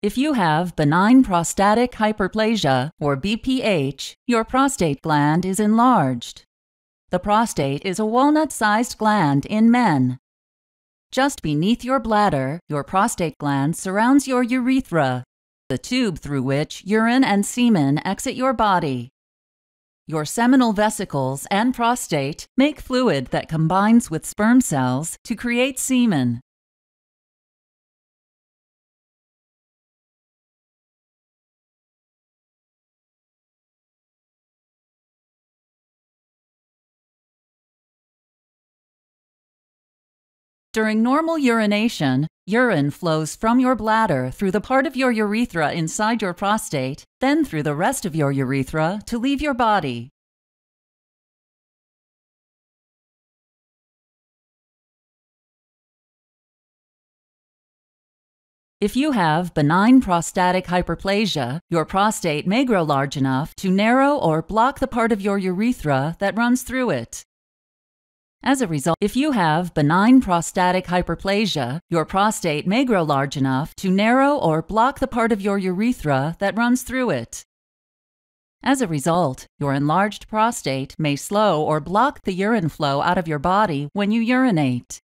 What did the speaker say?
If you have benign prostatic hyperplasia, or BPH, your prostate gland is enlarged. The prostate is a walnut sized gland in men. Just beneath your bladder, your prostate gland surrounds your urethra, the tube through which urine and semen exit your body. Your seminal vesicles and prostate make fluid that combines with sperm cells to create semen. During normal urination, urine flows from your bladder through the part of your urethra inside your prostate, then through the rest of your urethra to leave your body. If you have benign prostatic hyperplasia, your prostate may grow large enough to narrow or block the part of your urethra that runs through it. As a result, if you have benign prostatic hyperplasia, your prostate may grow large enough to narrow or block the part of your urethra that runs through it. As a result, your enlarged prostate may slow or block the urine flow out of your body when you urinate.